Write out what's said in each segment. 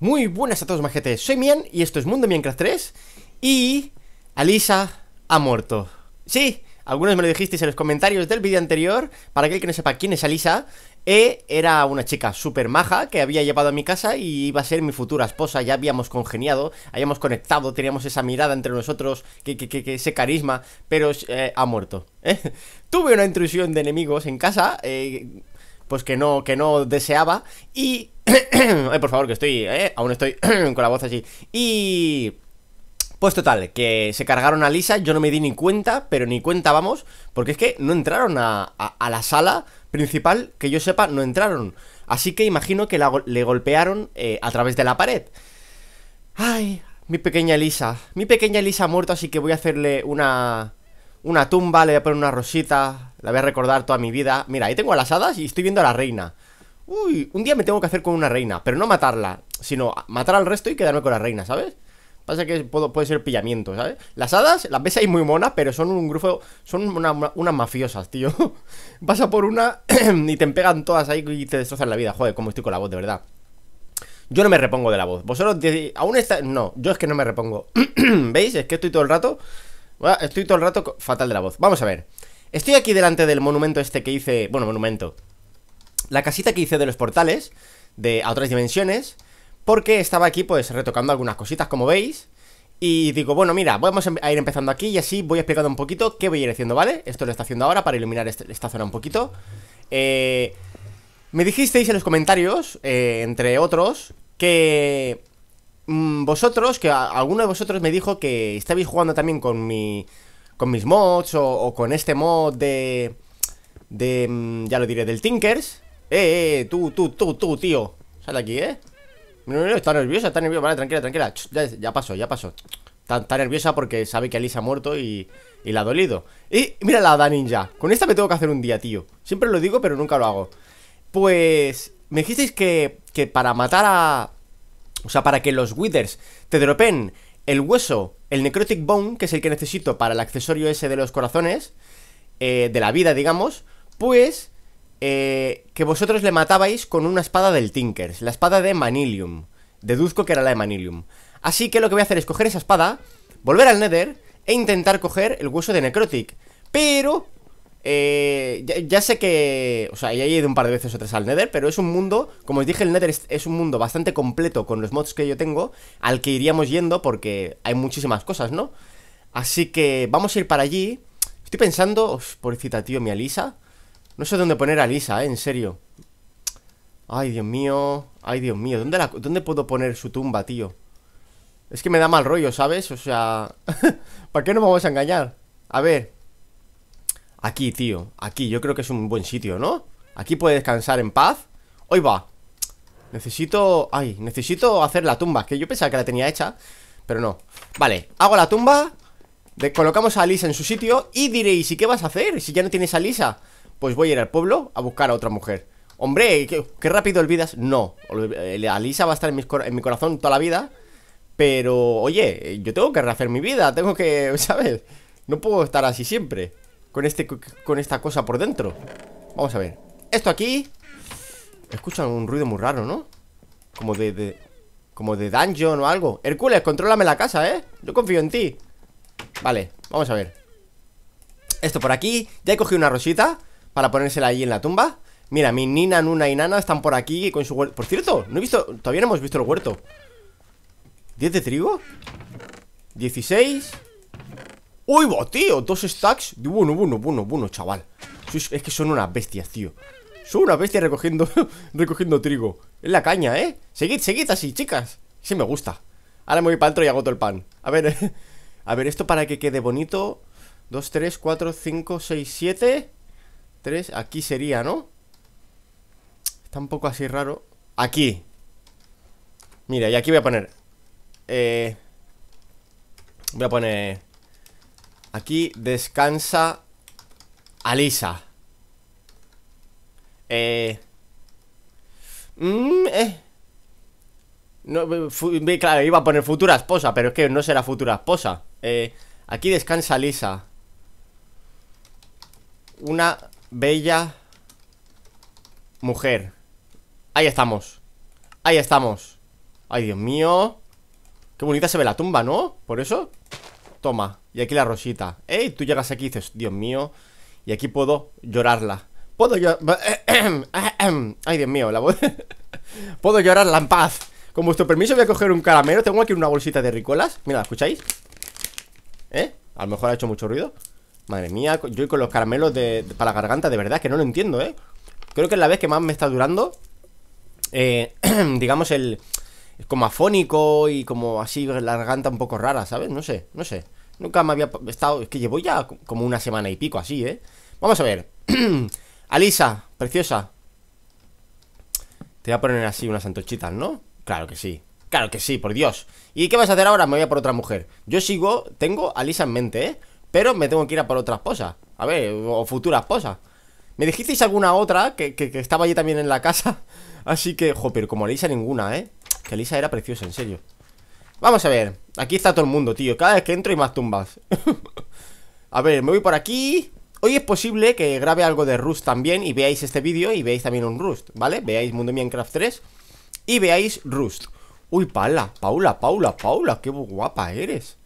Muy buenas a todos, majetes. Soy Mian y esto es Mundo Minecraft 3. Y. Alisa ha muerto. Sí, algunos me lo dijisteis en los comentarios del vídeo anterior. Para aquel que no sepa quién es Alisa, e era una chica súper maja que había llevado a mi casa y iba a ser mi futura esposa. Ya habíamos congeniado, habíamos conectado, teníamos esa mirada entre nosotros, que, que, ese carisma, pero eh, ha muerto. ¿eh? Tuve una intrusión de enemigos en casa. Eh, pues que no, que no deseaba Y Ay, por favor, que estoy, eh, aún estoy con la voz así. Y... Pues total, que se cargaron a Lisa, yo no me di ni cuenta, pero ni cuenta vamos, porque es que no entraron a, la sala principal, que yo sepa, no entraron. Así que imagino que le golpearon eh, a través de la pared. Ay, mi pequeña Lisa, mi pequeña Lisa ha muerto, así que voy a hacerle una... Una tumba, le voy a poner una rosita, la voy a recordar toda mi vida. Mira, ahí tengo a las hadas y estoy viendo a la reina. Uy, un día me tengo que hacer con una reina, pero no matarla, sino matar al resto y quedarme con la reina, ¿sabes? Pasa que puedo, puede ser pillamiento, ¿sabes? Las hadas, las ves ahí muy monas, pero son un grupo. Son unas mafiosas, tío. Vas a por una y te pegan todas ahí y te destrozan la vida. Joder, como estoy con la voz, de verdad. Yo no me repongo de la voz. Vosotros aún está. No, yo es que no me repongo. ¿Veis? Es que estoy todo el rato. Estoy todo el rato fatal de la voz. Vamos a ver. Estoy aquí delante del monumento este que hice. Bueno, monumento la casita que hice de los portales de a otras dimensiones, porque estaba aquí pues retocando algunas cositas, como veis. Y digo, bueno, mira, vamos a em-, ir empezando aquí y así voy explicando un poquito qué voy a ir haciendo, ¿vale? Esto lo está haciendo ahora para iluminar este, esta zona un poquito. Eh, me dijisteis en los comentarios, eh, entre otros, que mm, vosotros, que alguno de vosotros me dijo que estabais jugando también con mi con mis mods o, o con este mod de... De, mm, ya lo diré, del Tinkers eh, eh, eh, tú, tú, tú, tú, tío Sal de aquí, eh no, no, está nerviosa, está nerviosa Vale, tranquila, tranquila ya, pasó, ya pasó está, nerviosa porque sabe que Alice ha muerto y, y la ha dolido Y mira la da ninja Con esta me tengo que hacer un día, tío Siempre lo digo, pero nunca lo hago Pues... Me dijisteis que, que para matar a... O sea, para que los Withers te dropen el hueso, el Necrotic Bone, que es el que necesito para el accesorio ese de los corazones, eh, de la vida, digamos, pues eh, que vosotros le matabais con una espada del Tinkers, la espada de Manilium. Deduzco que era la de Manilium. Así que lo que voy a hacer es coger esa espada, volver al Nether e intentar coger el hueso de Necrotic. Pero... Eh, ya, sé que... O sea, ya he ido un par de veces otras al Nether, pero es un mundo... Como os dije, el Nether es, un mundo bastante completo con los mods que yo tengo, al que iríamos yendo porque hay muchísimas cosas, ¿no? Así que vamos a ir para allí. Estoy pensando... por pobrecita, tío, mi Alisa. No sé dónde poner a Lisa, ¿eh? En serio Ay, Dios mío Ay, Dios mío ¿Dónde, ¿Dónde puedo poner su tumba, tío? Es que me da mal rollo, ¿sabes? O sea... ¿Para qué nos vamos a engañar? A ver Aquí, tío Aquí, yo creo que es un buen sitio, ¿no? Aquí puede descansar en paz Hoy va Necesito... Ay, necesito hacer la tumba Que yo pensaba que la tenía hecha Pero no Vale, hago la tumba Colocamos a Lisa en su sitio Y diréis, ¿y qué vas a hacer? Si ya no tienes a Lisa pues voy a ir al pueblo a buscar a otra mujer Hombre, qué, rápido olvidas No, eh, Alisa va a estar en mi, corazón toda la vida Pero, oye, yo tengo que rehacer mi vida Tengo que, ¿sabes? No puedo estar así siempre Con, este, con esta cosa por dentro Vamos a ver Esto aquí Escuchan un ruido muy raro, ¿no? Como de, Como de dungeon o algo Hércules, contrólame la casa, ¿eh? Yo confío en ti Vale, vamos a ver Esto por aquí Ya he cogido una rosita para ponérsela ahí en la tumba. Mira, mi Nina, Nuna y Nana están por aquí con su huerto. Por cierto, no he visto. Todavía no hemos visto el huerto. ¿10 de trigo? 16. ¡Uy, tío! Dos stacks. Bueno, bueno, bueno, bueno, chaval. Es que son unas bestias, tío. Son unas bestias recogiendo, recogiendo trigo. Es la caña, ¿eh? Seguid, seguid así, chicas. Sí, me gusta. Ahora me voy para otro y agoto el pan. A ver, a ver, esto para que quede bonito. 2, 3, 4, 5, 6, 7. 3, aquí sería, ¿no? Está un poco así raro Aquí Mira, y aquí voy a poner eh, Voy a poner Aquí descansa Alisa Eh, Mmm... eh. No, claro, iba a poner futura esposa Pero es que no será futura esposa eh, Aquí descansa Alisa Una Bella Mujer Ahí estamos Ahí estamos Ay, Dios mío Qué bonita se ve la tumba, ¿no? ¿Por eso? Toma, y aquí la rosita Ey, tú llegas aquí y dices, Dios mío Y aquí puedo llorarla Puedo Ay, Dios mío, la voz... puedo llorarla en paz Con vuestro permiso voy a coger un caramelo Tengo aquí una bolsita de ricolas Mira, escucháis? ¿Eh? A lo mejor ha hecho mucho ruido Madre mía, yo con los caramelos de, para la garganta, de verdad que no lo entiendo, ¿eh? Creo que es la vez que más me está durando. Eh, digamos, el. Como afónico y como así, la garganta un poco rara, ¿sabes? No sé, no sé. Nunca me había estado. Es que llevo ya como una semana y pico así, ¿eh? Vamos a ver. Alisa, preciosa. Te voy a poner así unas antochitas, ¿no? Claro que sí. Claro que sí, por Dios. ¿Y qué vas a hacer ahora? Me voy a por otra mujer. Yo sigo, tengo a Alisa en mente, ¿eh? Pero me tengo que ir a por otra esposa. A ver, o futura esposa. Me dijisteis alguna otra que, estaba allí también en la casa. Así que, jo, pero como Lisa ninguna, ¿eh? Que Lisa era preciosa, en serio. Vamos a ver. Aquí está todo el mundo, tío. Cada vez que entro hay más tumbas. a ver, me voy por aquí. Hoy es posible que grabe algo de Rust también y veáis este vídeo y veáis también un Rust, ¿vale? Veáis Mundo Minecraft 3 y veáis Rust. Uy, Paula, Paula, Paula, Paula, qué guapa eres.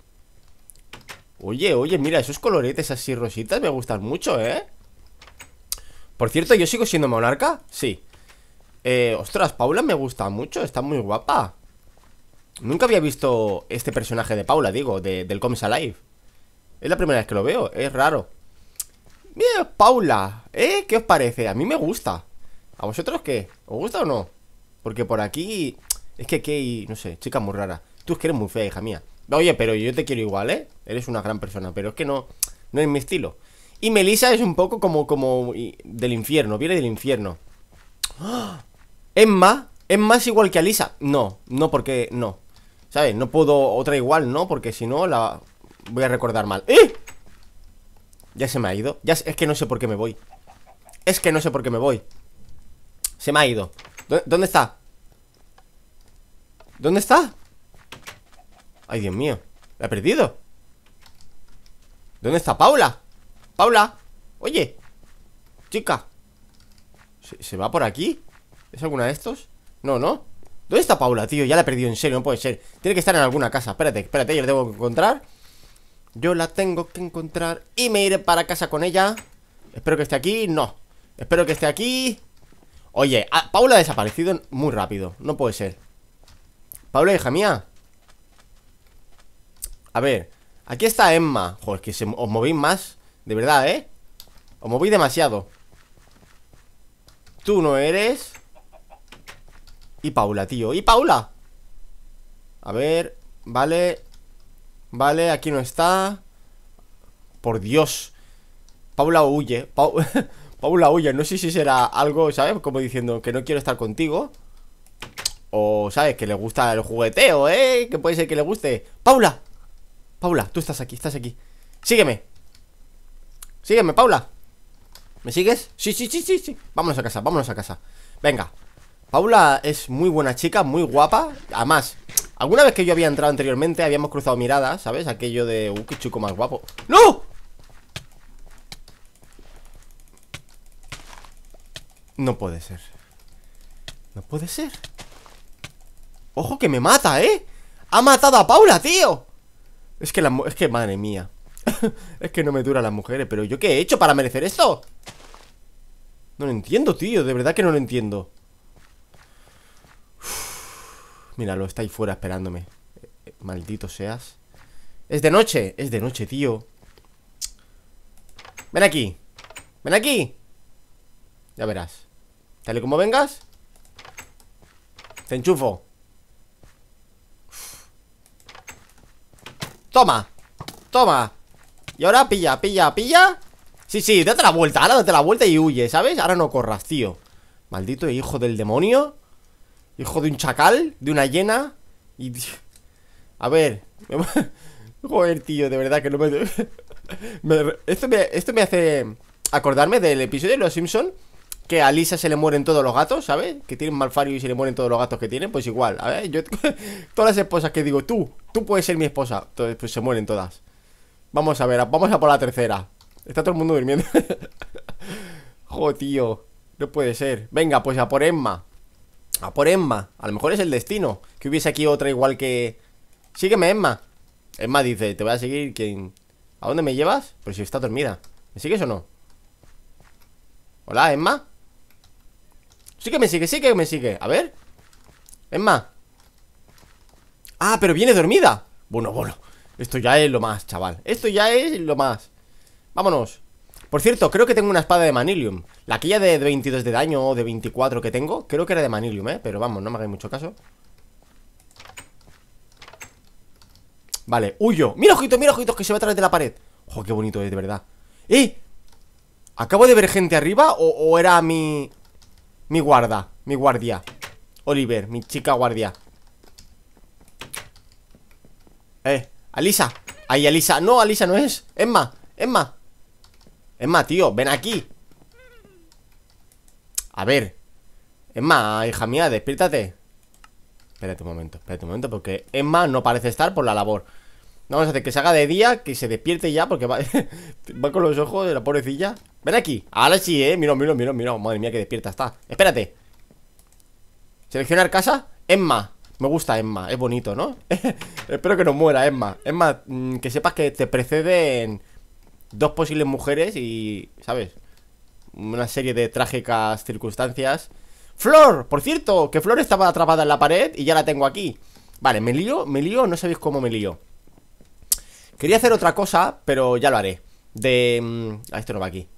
Oye, oye, mira, esos coloretes así rositas me gustan mucho, ¿eh? Por cierto, ¿yo sigo siendo monarca? Sí eh, Ostras, Paula me gusta mucho, está muy guapa Nunca había visto este personaje de Paula, digo, del Comics Alive Es la primera vez que lo veo, es raro Mira, Paula, ¿eh? ¿Qué os parece? A mí me gusta ¿A vosotros qué? ¿Os gusta o no? Porque por aquí... Es que aquí, no sé, chica muy rara Tú es que eres muy fea, hija mía Oye, pero yo te quiero igual, ¿eh? eres una gran persona, pero es que no, no es mi estilo. Y Melissa es un poco como, como del infierno, viene del infierno. ¡Ah! Es Emma, es es igual que Alisa. No, no porque no. ¿Sabes? No puedo otra igual, ¿no? Porque si no la voy a recordar mal. ¡Eh! Ya se me ha ido. es que no sé por qué me voy. Es que no sé por qué me voy. Se me ha ido. ¿Dónde está? ¿Dónde está? Ay, Dios mío. ¿La he perdido? ¿Dónde está Paula? Paula, oye Chica ¿Se, va por aquí? ¿Es alguna de estos? No, no ¿Dónde está Paula, tío? Ya la he perdido, en serio, no puede ser Tiene que estar en alguna casa, espérate, espérate, yo la tengo que encontrar Yo la tengo que encontrar Y me iré para casa con ella Espero que esté aquí, no Espero que esté aquí Oye, ah, Paula ha desaparecido muy rápido No puede ser Paula, hija mía A ver Aquí está Emma Joder, que os movéis más De verdad, ¿eh? Os movéis demasiado Tú no eres Y Paula, tío ¿Y Paula? A ver, vale Vale, aquí no está Por Dios Paula huye Paula huye, no sé si será algo, ¿sabes? Como diciendo que no quiero estar contigo O, ¿sabes? Que le gusta el jugueteo, ¿eh? Que puede ser que le guste ¡Paula! Paula, tú estás aquí, estás aquí Sígueme Sígueme, Paula ¿Me sigues? Sí, sí, sí, sí, sí Vámonos a casa, vámonos a casa Venga Paula es muy buena chica, muy guapa Además, alguna vez que yo había entrado anteriormente Habíamos cruzado miradas, ¿sabes? Aquello de, uh, chico más guapo ¡No! No puede ser No puede ser Ojo que me mata, ¿eh? Ha matado a Paula, tío es que, la, es que madre mía Es que no me dura las mujeres Pero yo qué he hecho para merecer esto No lo entiendo, tío De verdad que no lo entiendo Mira, lo está ahí fuera esperándome eh, eh, Maldito seas Es de noche, es de noche, tío Ven aquí Ven aquí Ya verás Dale como vengas Te enchufo Toma, toma Y ahora pilla, pilla, pilla Sí, sí, date la vuelta, ahora date la vuelta y huye, ¿sabes? Ahora no corras, tío Maldito hijo del demonio Hijo de un chacal, de una hiena Y... A ver Joder, tío, de verdad que no me... Esto, me... esto me hace acordarme del episodio de Los Simpsons que a Lisa se le mueren todos los gatos, ¿sabes? Que tienen malfario y se le mueren todos los gatos que tienen, pues igual, a ver, yo todas las esposas que digo, tú, tú puedes ser mi esposa, entonces pues se mueren todas. Vamos a ver, vamos a por la tercera. Está todo el mundo durmiendo. jo, tío, no puede ser. Venga, pues a por Emma. A por Emma, a lo mejor es el destino, que hubiese aquí otra igual que Sígueme, Emma. Emma dice, te voy a seguir quien ¿A dónde me llevas? Pues si está dormida. ¿Me sigues o no? Hola, Emma. Sí que me sigue, sí que me sigue A ver Es más Ah, pero viene dormida Bueno, bueno Esto ya es lo más, chaval Esto ya es lo más Vámonos Por cierto, creo que tengo una espada de Manilium La quilla de 22 de daño o de 24 que tengo Creo que era de Manilium, eh Pero vamos, no me hagáis mucho caso Vale, huyo Mira ojitos, mira ojitos que se va a través de la pared Ojo, qué bonito es, de verdad ¡Eh! ¿Acabo de ver gente arriba? ¿O, o era mi...? Mi guarda, mi guardia Oliver, mi chica guardia Eh, Alisa Ahí, Alisa, no, Alisa no es Emma, Emma Emma, tío, ven aquí A ver Emma, hija mía, despiértate Espérate un momento, espérate un momento Porque Emma no parece estar por la labor Vamos a hacer que se haga de día, que se despierte ya Porque va, con los ojos de la pobrecilla Ven aquí, ahora sí, eh, mira, mira, mira, mira Madre mía, que despierta está, espérate Seleccionar casa, Emma Me gusta Emma, es bonito, ¿no? Espero que no muera Emma Emma, mm, que sepas que te preceden Dos posibles mujeres y, ¿sabes? Una serie de trágicas circunstancias ¡Flor! Por cierto, que Flor estaba atrapada en la pared Y ya la tengo aquí Vale, me lío, me lío, no sabéis cómo me lío Quería hacer otra cosa, pero ya lo haré. De... Mm, ah, esto no va aquí.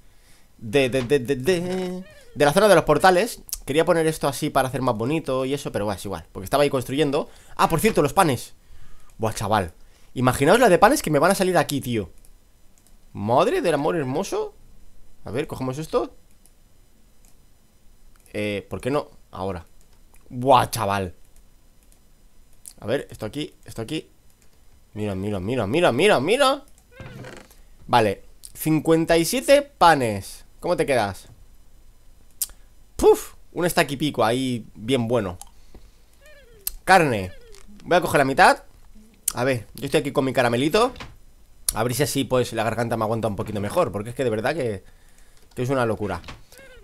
De, de, de, de, de... De la zona de los portales. Quería poner esto así para hacer más bonito y eso, pero bueno, es igual. Porque estaba ahí construyendo. Ah, por cierto, los panes. Buah, chaval. Imaginaos la de panes que me van a salir aquí, tío. Madre del amor hermoso. A ver, cogemos esto. Eh, ¿por qué no? Ahora. Buah, chaval. A ver, esto aquí, esto aquí Mira, mira, mira, mira, mira, mira Vale, 57 panes ¿Cómo te quedas? Puf, un stack y pico ahí bien bueno Carne Voy a coger la mitad A ver, yo estoy aquí con mi caramelito A ver si así pues la garganta me aguanta un poquito mejor Porque es que de verdad que, que es una locura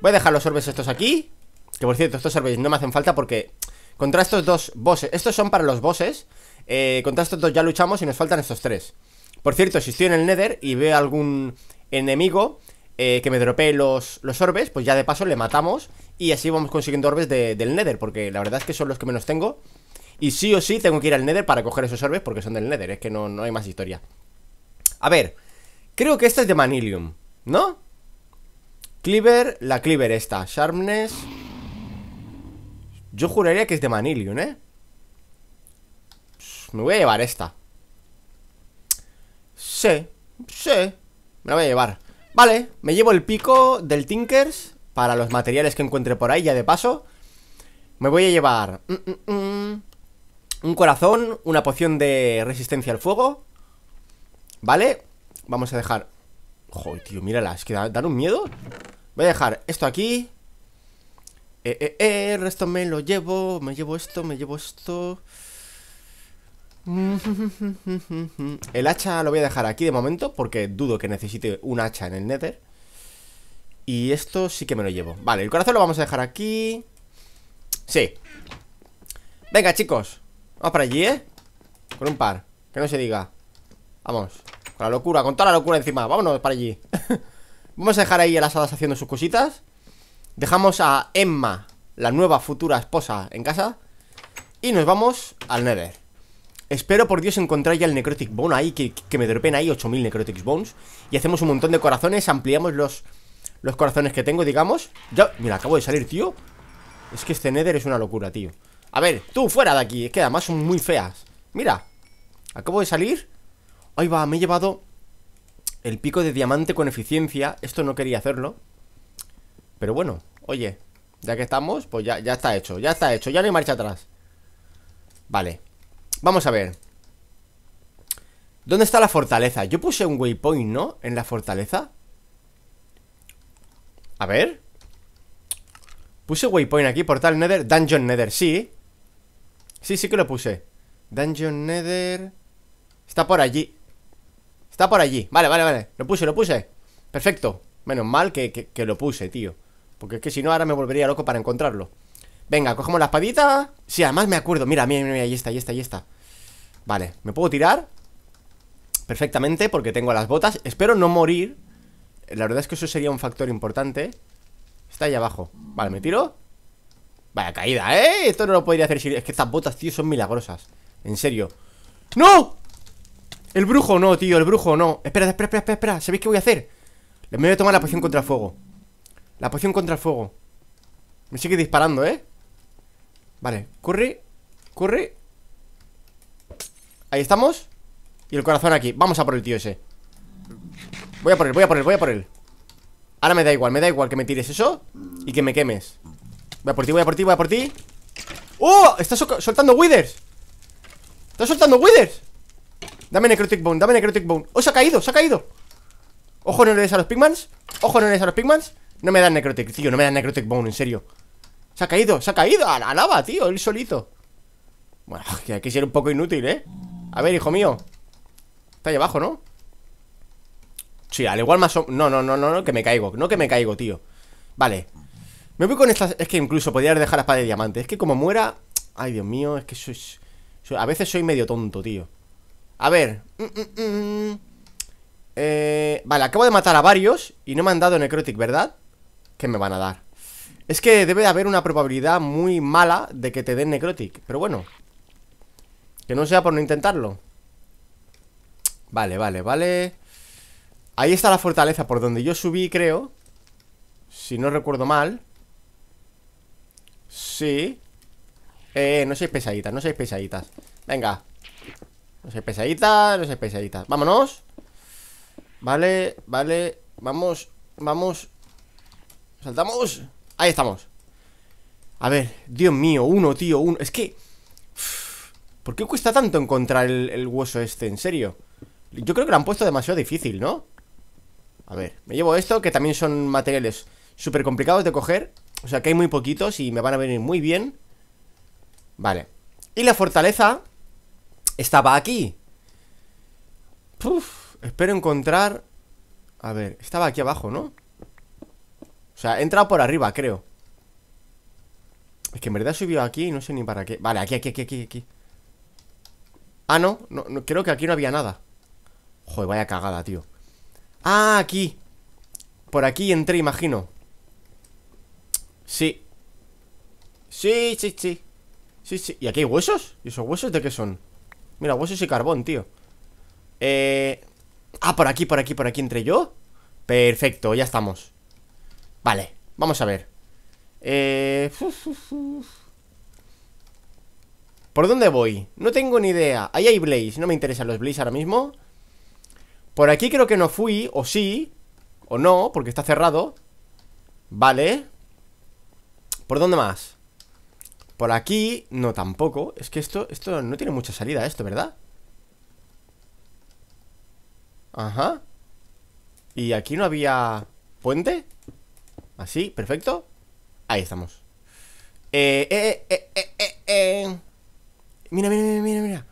Voy a dejar los orbes estos aquí Que por cierto, estos orbes no me hacen falta porque Contra estos dos bosses Estos son para los bosses eh, contra estos dos ya luchamos y nos faltan estos tres. Por cierto, si estoy en el Nether y veo algún enemigo eh, que me dropee los, los, orbes, pues ya de paso le matamos y así vamos consiguiendo orbes del Nether, porque la verdad es que son los que menos tengo. Y sí o sí tengo que ir al Nether para coger esos orbes porque son del Nether, es que no, no hay más historia. A ver, creo que esta es de Manilium, ¿no? Cleaver, la Cleaver esta, Sharpness... Yo juraría que es de Manilium, ¿eh? Me voy a llevar esta Sí, sí Me la voy a llevar Vale, me llevo el pico del Tinkers Para los materiales que encuentre por ahí, ya de paso Me voy a llevar mm, mm, mm, Un corazón Una poción de resistencia al fuego Vale Vamos a dejar Joder, tío, mírala, es que dan un miedo Voy a dejar esto aquí eh, eh, eh, el resto me lo llevo Me llevo esto, me llevo esto el hacha lo voy a dejar aquí de momento porque dudo que necesite un hacha en el Nether. Y esto sí que me lo llevo. Vale, el corazón lo vamos a dejar aquí. Sí. Venga, chicos. Vamos para allí, ¿eh? Con un par. Que no se diga. Vamos. Con la locura, con toda la locura encima. Vámonos para allí. vamos a dejar ahí a las hadas haciendo sus cositas. Dejamos a Emma, la nueva futura esposa, en casa. Y nos vamos al Nether. Espero por Dios encontrar ya el Necrotic Bone ahí, que, que me dropen ahí 8000 Necrotic Bones. Y hacemos un montón de corazones, ampliamos los, los corazones que tengo, digamos. Ya, mira, acabo de salir, tío. Es que este Nether es una locura, tío. A ver, tú, fuera de aquí. Es que además son muy feas. Mira, acabo de salir. Ahí va, me he llevado el pico de diamante con eficiencia. Esto no quería hacerlo. Pero bueno, oye, ya que estamos, pues ya, ya está hecho, ya está hecho, ya no hay marcha atrás. Vale. Vamos a ver ¿Dónde está la fortaleza? Yo puse un waypoint, ¿no? En la fortaleza A ver Puse waypoint aquí, portal nether Dungeon nether, sí Sí, sí que lo puse Dungeon nether Está por allí Está por allí, vale, vale, vale Lo puse, lo puse Perfecto Menos mal que, lo puse, tío Porque es que si no ahora me volvería loco para encontrarlo Venga, cogemos la espadita Sí, además me acuerdo, mira, mira, mira, ahí está, ahí está, ahí está Vale, me puedo tirar Perfectamente, porque tengo las botas Espero no morir La verdad es que eso sería un factor importante Está ahí abajo, vale, me tiro Vaya caída, ¿eh? Esto no lo podría hacer si... Es que estas botas, tío, son milagrosas En serio ¡No! El brujo no, tío, el brujo no Espera, espera, espera, espera, ¿sabéis qué voy a hacer? Les voy a tomar la poción contra el fuego La poción contra el fuego Me sigue disparando, ¿eh? Vale, Curry, Curry Ahí estamos Y el corazón aquí, vamos a por el tío ese Voy a por él, voy a por él, voy a por él Ahora me da igual, me da igual que me tires eso Y que me quemes Voy a por ti, voy a por ti, voy a por ti ¡Oh! Está soltando Withers Está soltando Withers Dame Necrotic Bone, dame Necrotic Bone ¡Oh, se ha caído, se ha caído! Ojo no le des a los Pigmans Ojo no le des a los Pigmans No me dan Necrotic, tío, no me dan Necrotic Bone, en serio se ha caído, se ha caído a la lava, tío, él solito Bueno, que hay que ser un poco inútil, ¿eh? A ver, hijo mío Está ahí abajo, ¿no? Sí, al igual más... No, no, no, no, que me caigo No que me caigo, tío Vale Me voy con estas... Es que incluso podría dejar la espada de diamante Es que como muera... Ay, Dios mío, es que soy... A veces soy medio tonto, tío A ver mm, mm, mm, eh, Vale, acabo de matar a varios Y no me han dado necrotic, ¿verdad? ¿Qué me van a dar? Es que debe de haber una probabilidad muy mala de que te den Necrotic. Pero bueno. Que no sea por no intentarlo. Vale, vale, vale. Ahí está la fortaleza por donde yo subí, creo. Si no recuerdo mal. Sí. Eh, no sois pesaditas, no sois pesaditas. Venga. No sois pesaditas, no sois pesaditas. Vámonos. Vale, vale. Vamos, vamos. Saltamos. Ahí estamos. A ver, Dios mío, uno, tío, uno. Es que... ¿Por qué cuesta tanto encontrar el, hueso este? En serio. Yo creo que lo han puesto demasiado difícil, ¿no? A ver, me llevo esto, que también son materiales súper complicados de coger. O sea, que hay muy poquitos y me van a venir muy bien. Vale. Y la fortaleza estaba aquí. espero encontrar... A ver, estaba aquí abajo, ¿no? O sea, he entrado por arriba, creo Es que en verdad he subido aquí y no sé ni para qué Vale, aquí, aquí, aquí, aquí, aquí Ah, no, no, no creo que aquí no había nada Joder, vaya cagada, tío Ah, aquí Por aquí entré, imagino Sí Sí, sí, sí Sí, sí, ¿y aquí hay huesos? ¿Y esos huesos de qué son? Mira, huesos y carbón, tío Eh... Ah, por aquí, por aquí, por aquí entré yo Perfecto, ya estamos Vale, vamos a ver eh... ¿Por dónde voy? No tengo ni idea Ahí hay Blaze, no me interesan los Blaze ahora mismo Por aquí creo que no fui O sí, o no, porque está cerrado Vale ¿Por dónde más? Por aquí, no tampoco Es que esto, esto no tiene mucha salida Esto, ¿verdad? Ajá Y aquí no había... ¿Puente? Así, perfecto. Ahí estamos. Eh, eh, eh, eh, eh, Mira, mira, mira, mira, mira.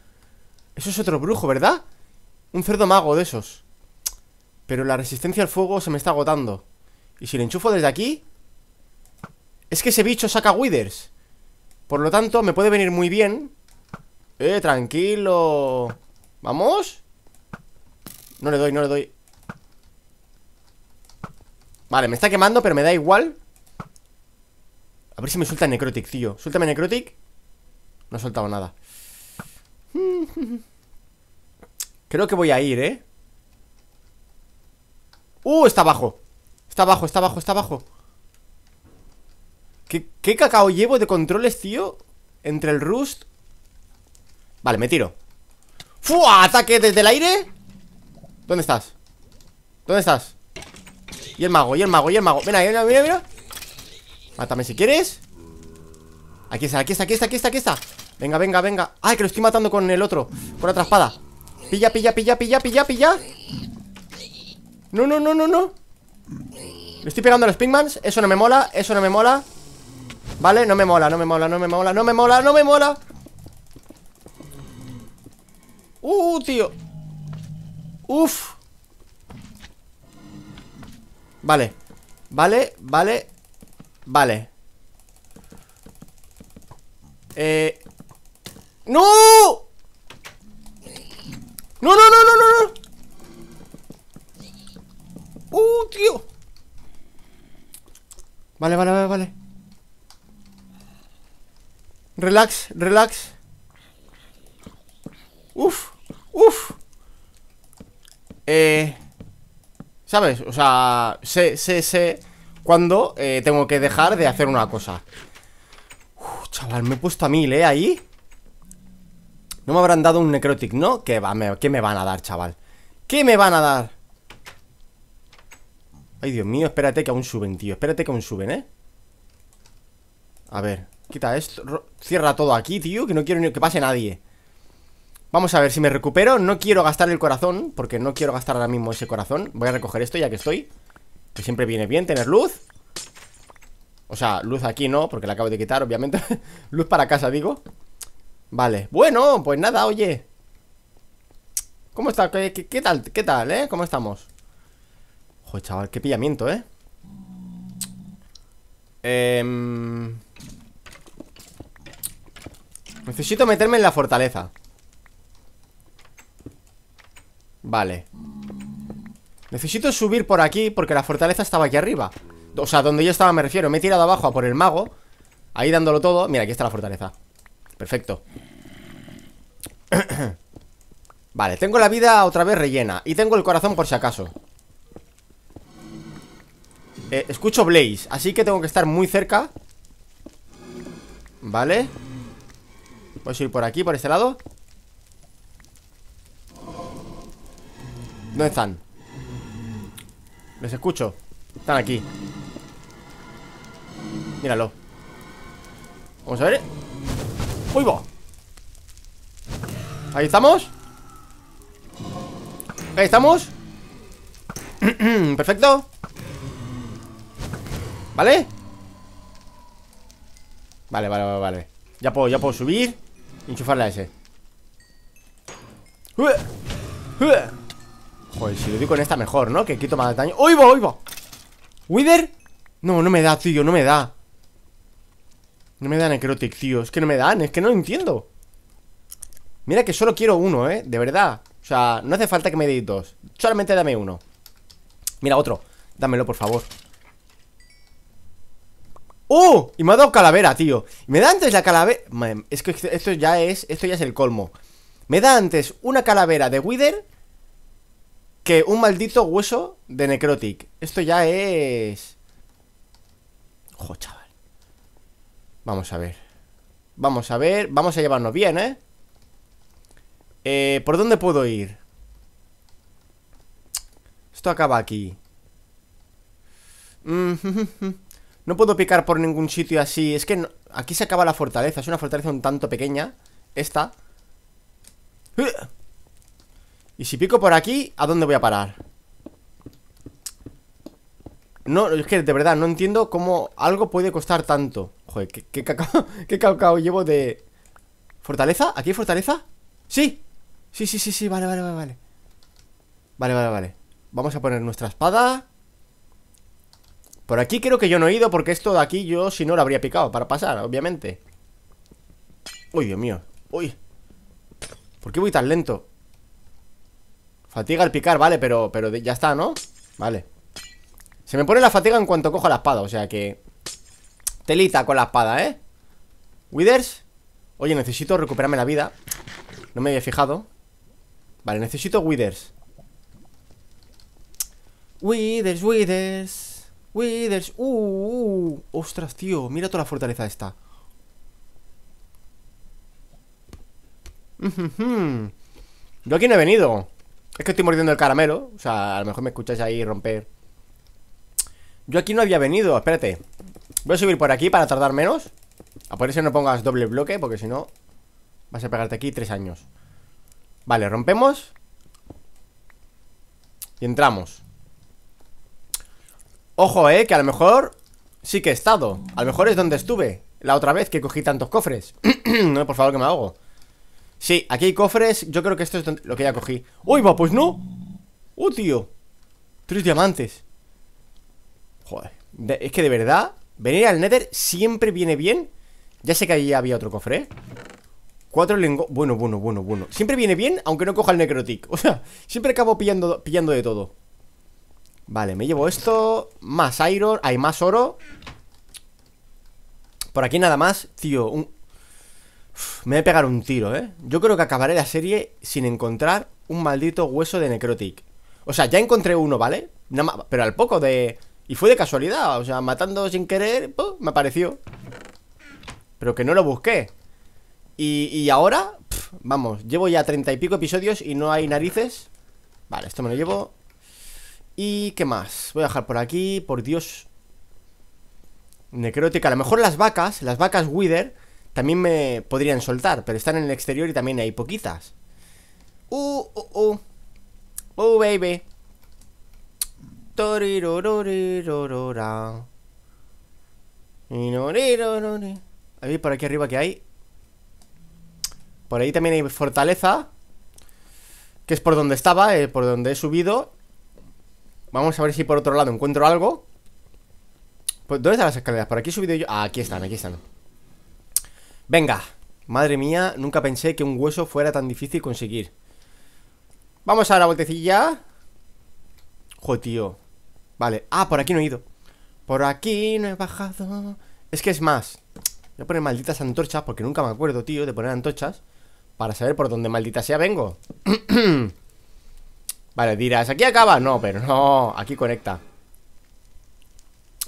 Eso es otro brujo, ¿verdad? Un cerdo mago de esos. Pero la resistencia al fuego se me está agotando. Y si le enchufo desde aquí... Es que ese bicho saca withers. Por lo tanto, me puede venir muy bien. Eh, tranquilo. ¿Vamos? No le doy, no le doy. Vale, me está quemando, pero me da igual A ver si me suelta Necrotic, tío Suéltame Necrotic No ha soltado nada Creo que voy a ir, ¿eh? ¡Uh! Está abajo Está abajo, está abajo, está abajo ¿Qué, ¿Qué, cacao llevo de controles, tío? Entre el rust Vale, me tiro ¡Fua! ¡Ataque desde el aire! ¿Dónde estás? ¿Dónde estás? Y el mago, y el mago, y el mago Ven mira, mira, mira Mátame si quieres Aquí está, aquí está, aquí está, aquí está, aquí está Venga, venga, venga Ay, que lo estoy matando con el otro Con otra espada Pilla, pilla, pilla, pilla, pilla, pilla No, no, no, no, no Le estoy pegando a los pigmans Eso no me mola, eso no me mola Vale, no me mola, no me mola, no me mola, no me mola, no me mola Uh, tío Uf Vale, vale, vale Vale Eh... ¡No! ¡No, no, no, no, no! no! ¡Uh, tío! Vale, vale, vale, vale Relax, relax Uf, uf Eh... ¿Sabes? O sea, sé, sé, sé cuándo eh, tengo que dejar de hacer una cosa. chaval, me he puesto a mil, ¿eh? Ahí. No me habrán dado un necrotic, ¿no? ¿Qué, va, me, me van a dar, chaval? ¿Qué me van a dar? Ay, Dios mío, espérate que aún suben, tío Espérate que aún suben, ¿eh? A ver, quita esto Cierra todo aquí, tío Que no quiero que pase nadie Vamos a ver si me recupero. No quiero gastar el corazón, porque no quiero gastar ahora mismo ese corazón. Voy a recoger esto ya que estoy. Que siempre viene bien tener luz. O sea, luz aquí no, porque la acabo de quitar, obviamente. luz para casa, digo. Vale. Bueno, pues nada, oye. ¿Cómo está? ¿Qué, tal? ¿Qué tal, eh? ¿Cómo estamos? Joder, chaval, qué pillamiento, eh. Eh... Necesito meterme en la fortaleza Vale Necesito subir por aquí porque la fortaleza estaba aquí arriba O sea, donde yo estaba me refiero Me he tirado abajo a por el mago Ahí dándolo todo Mira, aquí está la fortaleza Perfecto Vale, tengo la vida otra vez rellena Y tengo el corazón por si acaso eh, Escucho Blaze Así que tengo que estar muy cerca Vale Voy a ir por aquí, por este lado ¿Dónde están? Les escucho Están aquí Míralo Vamos a ver ¡Uy, va! Ahí estamos Ahí estamos Perfecto ¿Vale? Vale, vale, vale, Ya puedo, ya puedo subir Y enchufarle a ese Joder, si lo digo con esta mejor, ¿no? Que quito más daño ¡Uy, va, uy, ¿Wither? No, no me da, tío, no me da No me dan necrotic, tío Es que no me dan, es que no lo entiendo Mira que solo quiero uno, ¿eh? De verdad O sea, no hace falta que me deis dos Solamente dame uno Mira, otro Dámelo, por favor ¡Oh! Y me ha dado calavera, tío me da antes la calavera Es que esto ya es Esto ya es el colmo Me da antes una calavera de Wither que un maldito hueso de Necrotic. Esto ya es... Ojo, chaval. Vamos a ver. Vamos a ver. Vamos a llevarnos bien, ¿eh? eh por dónde puedo ir? Esto acaba aquí. Mm, no puedo picar por ningún sitio así. Es que aquí se acaba la fortaleza. Es una fortaleza un tanto pequeña. Esta. ¡Eh! Y si pico por aquí, ¿a dónde voy a parar? No, es que de verdad no entiendo cómo algo puede costar tanto. Joder, qué, cacao, llevo de... ¿Fortaleza? ¿Aquí hay fortaleza? ¡Sí! Sí, sí, sí, sí, vale, vale, vale, vale Vale, vale, vale Vamos a poner nuestra espada Por aquí creo que yo no he ido Porque esto de aquí yo, si no, lo habría picado Para pasar, obviamente Uy, Dios mío, uy ¿Por qué voy tan lento? Fatiga al picar, vale, pero, pero ya está, ¿no? Vale Se me pone la fatiga en cuanto cojo la espada, o sea que Telita con la espada, ¿eh? Withers Oye, necesito recuperarme la vida No me había fijado Vale, necesito Withers Withers, Withers Withers, uh, uh Ostras, tío, mira toda la fortaleza esta Yo aquí no he venido es que estoy mordiendo el caramelo. O sea, a lo mejor me escucháis ahí romper. Yo aquí no había venido, espérate. Voy a subir por aquí para tardar menos. A por eso no pongas doble bloque, porque si no, vas a pegarte aquí tres años. Vale, rompemos. Y entramos. Ojo, eh, que a lo mejor sí que he estado. A lo mejor es donde estuve. La otra vez que cogí tantos cofres. no, por favor, que me hago? Sí, aquí hay cofres Yo creo que esto es lo que ya cogí ¡Uy, va! Pues no ¡Uh, tío! Tres diamantes Joder Es que de verdad Venir al Nether siempre viene bien Ya sé que ahí había otro cofre, ¿eh? Cuatro lenguas Bueno, bueno, bueno, bueno Siempre viene bien, aunque no coja el Necrotic O sea, siempre acabo pillando, pillando de todo Vale, me llevo esto Más iron, hay más oro Por aquí nada más Tío, un, me voy a pegar un tiro, ¿eh? Yo creo que acabaré la serie sin encontrar un maldito hueso de Necrotic. O sea, ya encontré uno, ¿vale? pero al poco de... Y fue de casualidad, o sea, matando sin querer, me apareció. Pero que no lo busqué. Y, ahora, vamos, llevo ya treinta y pico episodios y no hay narices. Vale, esto me lo llevo. ¿Y qué más? Voy a dejar por aquí, por Dios. Necrotic, A lo mejor las vacas, las vacas Wither, también me podrían soltar, pero están en el exterior y también hay poquitas. Uh, uh, uh. Uh, baby. A ver, por aquí arriba que hay. Por ahí también hay fortaleza. Que es por donde estaba, por donde he subido. Vamos a ver si por otro lado encuentro algo. ¿dónde están las escaleras? Por aquí he subido yo. Ah, aquí están, aquí están. Venga, madre mía, nunca pensé que un hueso fuera tan difícil conseguir Vamos a la vueltecilla. Joder, tío Vale, ah, por aquí no he ido Por aquí no he bajado Es que es más Voy a poner malditas antorchas porque nunca me acuerdo, tío, de poner antorchas Para saber por dónde maldita sea vengo Vale, dirás, ¿aquí acaba? No, pero no, aquí conecta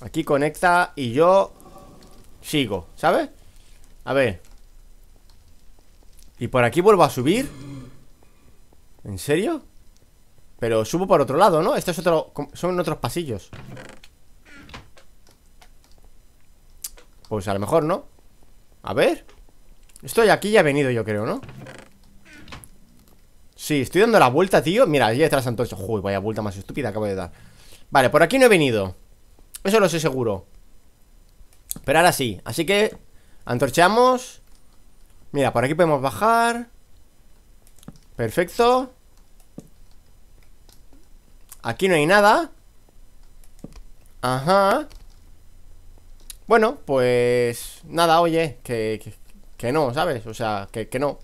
Aquí conecta y yo sigo, ¿sabes? A ver ¿Y por aquí vuelvo a subir? ¿En serio? Pero subo por otro lado, ¿no? Estos son otros pasillos Pues a lo mejor, ¿no? A ver Estoy aquí ya he venido yo creo, ¿no? Sí, estoy dando la vuelta, tío Mira, allí detrás tanto Uy, vaya vuelta más estúpida acabo de dar Vale, por aquí no he venido Eso lo sé seguro Pero ahora sí Así que Antorchamos Mira, por aquí podemos bajar Perfecto Aquí no hay nada Ajá Bueno, pues... Nada, oye Que, que, no, ¿sabes? O sea, que, no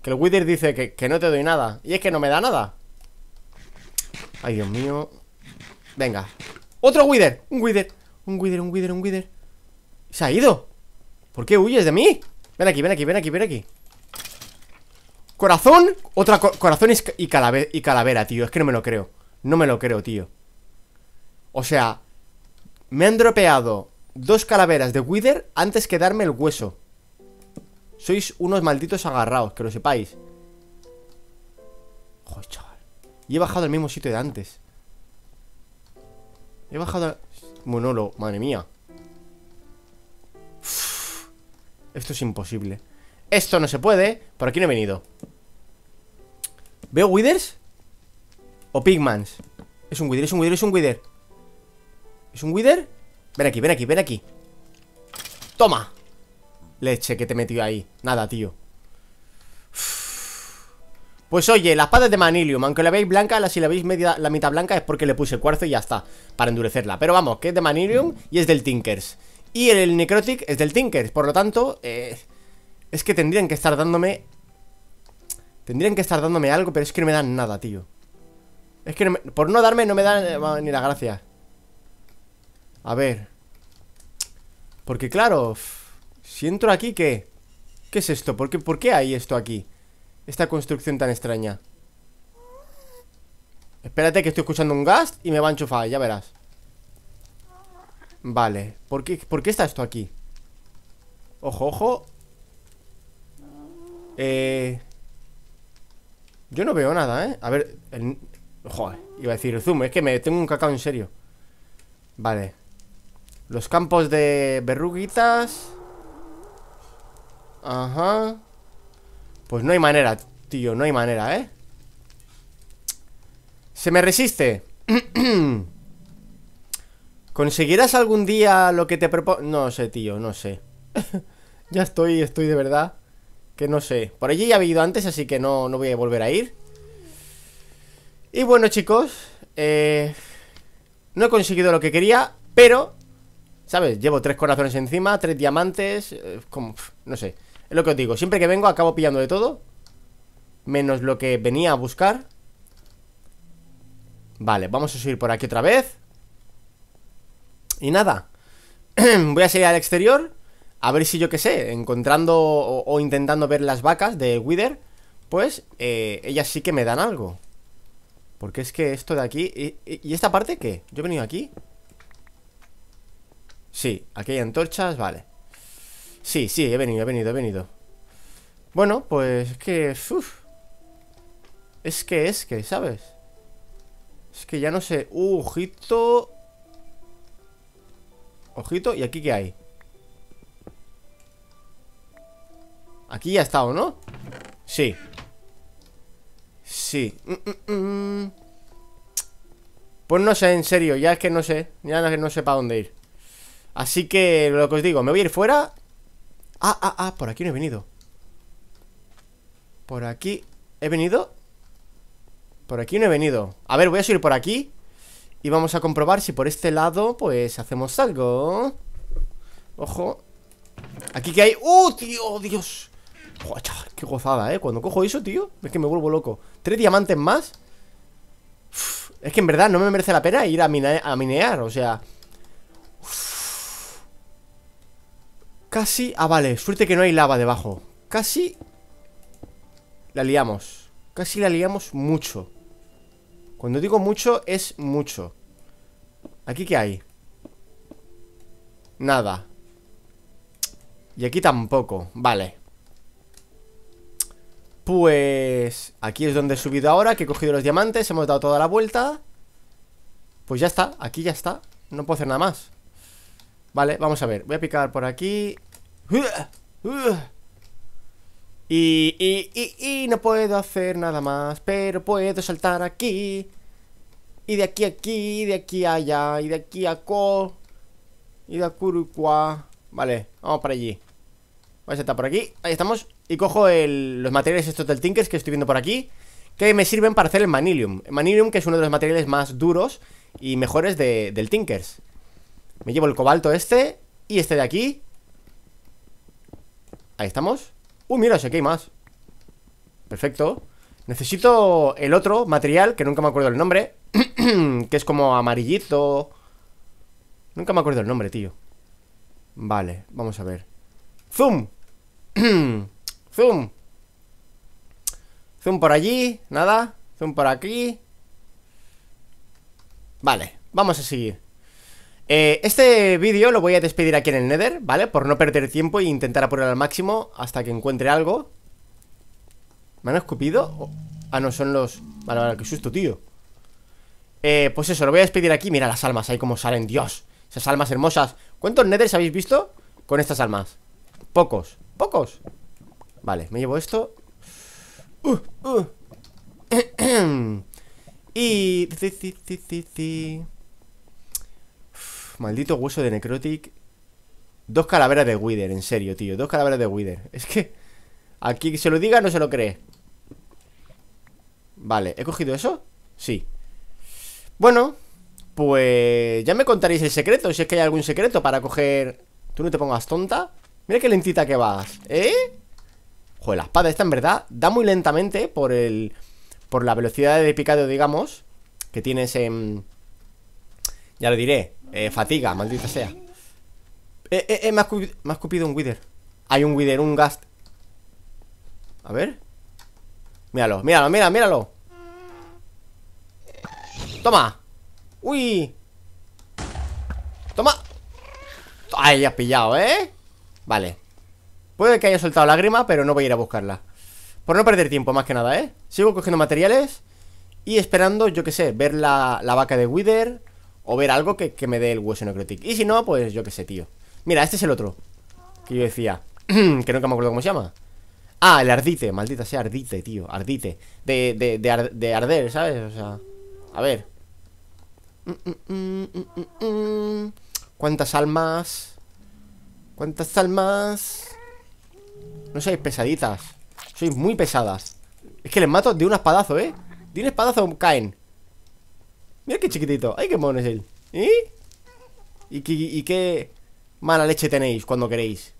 Que el Wither dice que, que no te doy nada Y es que no me da nada Ay, Dios mío Venga Otro Wither Un Wither Un Wither, un Wither, un Wither Se ha ido ¿Por qué huyes de mí? Ven aquí, ven aquí, ven aquí, ven aquí Corazón Otra corazón y, calavera, tío Es que no me lo creo No me lo creo, tío O sea Me han dropeado Dos calaveras de Wither Antes que darme el hueso Sois unos malditos agarrados Que lo sepáis Joder, chaval Y he bajado al mismo sitio de antes He bajado a... Monólogo, madre mía Esto es imposible Esto no se puede Por aquí no he venido ¿Veo withers? ¿O pigmans? Es un wither, es un wither, es un wither ¿Es un wither? Ven aquí, ven aquí, ven aquí ¡Toma! Leche que te metió ahí Nada, tío Pues oye, la espada es de Manilium Aunque la veáis blanca, la, si la veis media, la mitad blanca Es porque le puse cuarzo y ya está Para endurecerla Pero vamos, que es de Manilium y es del Tinkers y el Necrotic es del Tinker, por lo tanto, eh, es que tendrían que estar dándome... Tendrían que estar dándome algo, pero es que no me dan nada, tío. Es que por no darme no me dan eh, ni la gracia. A ver. Porque claro, si entro aquí, ¿qué? ¿Qué es esto? ¿Por qué, ¿Por qué hay esto aquí? Esta construcción tan extraña. Espérate que estoy escuchando un gas y me va a enchufar, ya verás. Vale, ¿por qué, ¿por está esto aquí? Ojo, ojo Eh... Yo no veo nada, ¿eh? A ver, Joder, iba a decir el zoom Es que me tengo un cacao en serio Vale Los campos de verruguitas Ajá Pues no hay manera, tío No hay manera, ¿eh? Se me resiste ¿Conseguirás algún día lo que te propongo? No sé, tío, no sé Ya estoy, estoy de verdad Que no sé Por allí ya había ido antes, así que no, no voy a volver a ir Y bueno, chicos eh, No he conseguido lo que quería Pero, ¿sabes? Llevo tres corazones encima, tres diamantes eh, como, No sé Es lo que os digo, siempre que vengo acabo pillando de todo Menos lo que venía a buscar Vale, vamos a subir por aquí otra vez y nada, voy a salir al exterior, a ver si yo qué sé, encontrando o, intentando ver las vacas de Wither, pues eh, ellas sí que me dan algo. Porque es que esto de aquí... ¿Y, esta parte qué? ¿Yo he venido aquí? Sí, aquí hay antorchas, vale Sí, sí, he venido, he venido, he venido Bueno, pues es que... Es que es que, ¿sabes? Es que ya no sé... Uh, Ojito, ¿y aquí qué hay? Aquí ya está estado, ¿no? Sí Sí mm, mm, mm. Pues no sé, en serio Ya es que no sé Ya es que no sé para dónde ir Así que lo que os digo Me voy a ir fuera Ah, ah, ah Por aquí no he venido Por aquí ¿He venido? Por aquí no he venido A ver, voy a subir por aquí y vamos a comprobar si por este lado, pues, hacemos algo. Ojo. Aquí que hay... ¡Uh, tío! ¡Dios! qué gozada, ¿eh? Cuando cojo eso, tío, es que me vuelvo loco. ¿Tres diamantes más? es que en verdad no me merece la pena ir a, minear, o sea... Casi... Ah, vale, suerte que no hay lava debajo. Casi... La liamos. Casi la liamos mucho. Cuando digo mucho, es mucho ¿Aquí qué hay? Nada Y aquí tampoco, vale Pues... Aquí es donde he subido ahora Que he cogido los diamantes, hemos dado toda la vuelta Pues ya está, aquí ya está No puedo hacer nada más Vale, vamos a ver, voy a picar por aquí y, y, no puedo hacer nada más, pero puedo saltar aquí. Y de aquí a aquí, y de aquí a allá, y de aquí a co. Y de cuá Vale, vamos para allí. Voy a saltar por aquí. Ahí estamos. Y cojo los materiales estos del Tinkers que estoy viendo por aquí. Que me sirven para hacer el Manilium. El Manilium, que es uno de los materiales más duros y mejores del Tinkers. Me llevo el cobalto este y este de aquí. Ahí estamos. Uh, mira, si aquí hay más Perfecto Necesito el otro material, que nunca me acuerdo el nombre Que es como amarillito Nunca me acuerdo el nombre, tío Vale, vamos a ver Zoom Zoom Zoom por allí, nada Zoom por aquí Vale, vamos a seguir eh, este vídeo lo voy a despedir aquí en el Nether, ¿vale? Por no perder tiempo e intentar apurar al máximo hasta que encuentre algo. ¿Me han escupido? Oh. Ah, no, son los... Vale, vale, qué susto, tío. Eh, pues eso, lo voy a despedir aquí. Mira las almas ahí como salen, Dios. Esas almas hermosas. ¿Cuántos Nethers habéis visto con estas almas? Pocos, pocos. Vale, me llevo esto. Uh, uh. y maldito hueso de Necrotic. Dos calaveras de Wither, en serio, tío. Dos calaveras de Wither. Es que... Aquí se lo diga no se lo cree. Vale, ¿he cogido eso? Sí. Bueno, pues ya me contaréis el secreto, si es que hay algún secreto para coger... Tú no te pongas tonta. Mira qué lentita que vas, ¿eh? Joder, la espada esta en verdad da muy lentamente por el... Por la velocidad de picado, digamos, que tienes en... Ya lo diré, eh, fatiga, maldita sea. Eh, eh, eh, me ha, escupido, un Wither. Hay un Wither, un Gast. A ver. Míralo, míralo, míralo, míralo. Toma. Uy. Toma. Ay, has pillado, ¿eh? Vale. Puede que haya soltado lágrima, pero no voy a ir a buscarla. Por no perder tiempo, más que nada, ¿eh? Sigo cogiendo materiales y esperando, yo qué sé, ver la, la vaca de Wither, o ver algo que, me dé el hueso necrotic. Y si no, pues yo qué sé, tío. Mira, este es el otro. Que yo decía. que nunca me acuerdo cómo se llama. Ah, el ardite, maldita sea ardite, tío, ardite De, de, de arder, ¿sabes? O sea, a ver mm, mm, mm, ¿Cuántas almas? ¿Cuántas almas? No sois pesaditas Sois muy pesadas Es que les mato de un espadazo, ¿eh? De un espadazo caen Mira qué chiquitito. Ay, qué mono es él. ¿Y? ¿Y, qué, mala leche tenéis cuando queréis?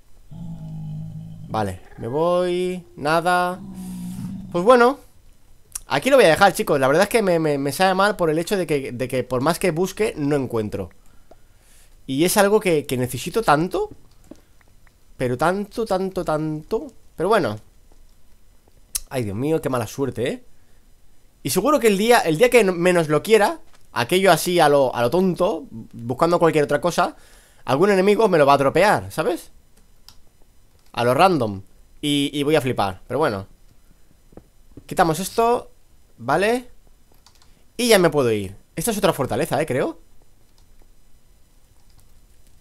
Vale, me voy. Nada. Pues bueno. Aquí lo voy a dejar, chicos. La verdad es que me, sale mal por el hecho de que, por más que busque, no encuentro. Y es algo que, necesito tanto. Pero tanto, tanto, tanto. Pero bueno. Ay, Dios mío, qué mala suerte, ¿eh? Y seguro que el día, el día que menos lo quiera, aquello así a lo, a lo tonto, buscando cualquier otra cosa, algún enemigo me lo va a tropear, ¿sabes? A lo random. Y, voy a flipar, pero bueno. Quitamos esto, ¿vale? Y ya me puedo ir. Esta es otra fortaleza, ¿eh? Creo.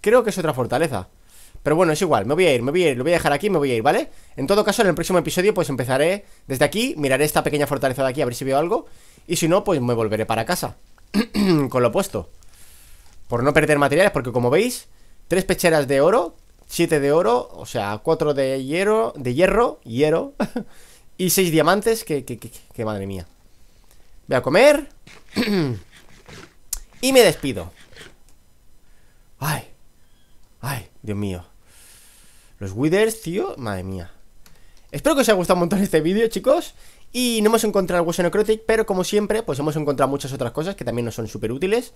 Creo que es otra fortaleza. Pero bueno, es igual, me voy a ir, me voy a ir, lo voy a dejar aquí, me voy a ir, ¿vale? En todo caso, en el próximo episodio pues empezaré desde aquí, miraré esta pequeña fortaleza de aquí a ver si veo algo y si no, pues me volveré para casa. con lo puesto Por no perder materiales, porque como veis Tres pecheras de oro Siete de oro, o sea, cuatro de hierro De hierro, hierro Y seis diamantes, que, madre mía Voy a comer Y me despido Ay Ay, Dios mío Los withers, tío, madre mía Espero que os haya gustado un montón este vídeo, chicos y no hemos encontrado el hueso necrotic, pero como siempre, pues hemos encontrado muchas otras cosas que también nos son súper útiles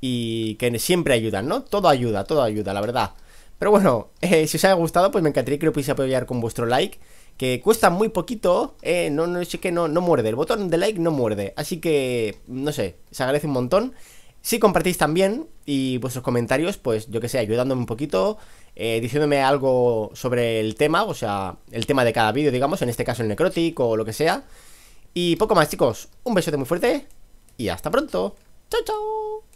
y que siempre ayudan, ¿no? Todo ayuda, todo ayuda, la verdad. Pero bueno, eh, si os haya gustado, pues me encantaría que lo pudiese apoyar con vuestro like, que cuesta muy poquito, eh, no, no sé que no, no muerde, el botón de like no muerde, así que, no sé, se agradece un montón. Si compartís también, y vuestros comentarios, pues yo que sé, ayudándome un poquito, eh, diciéndome algo sobre el tema, o sea, el tema de cada vídeo, digamos, en este caso el necrotic o lo que sea. Y poco más, chicos. Un besote muy fuerte y hasta pronto. Chao, chao.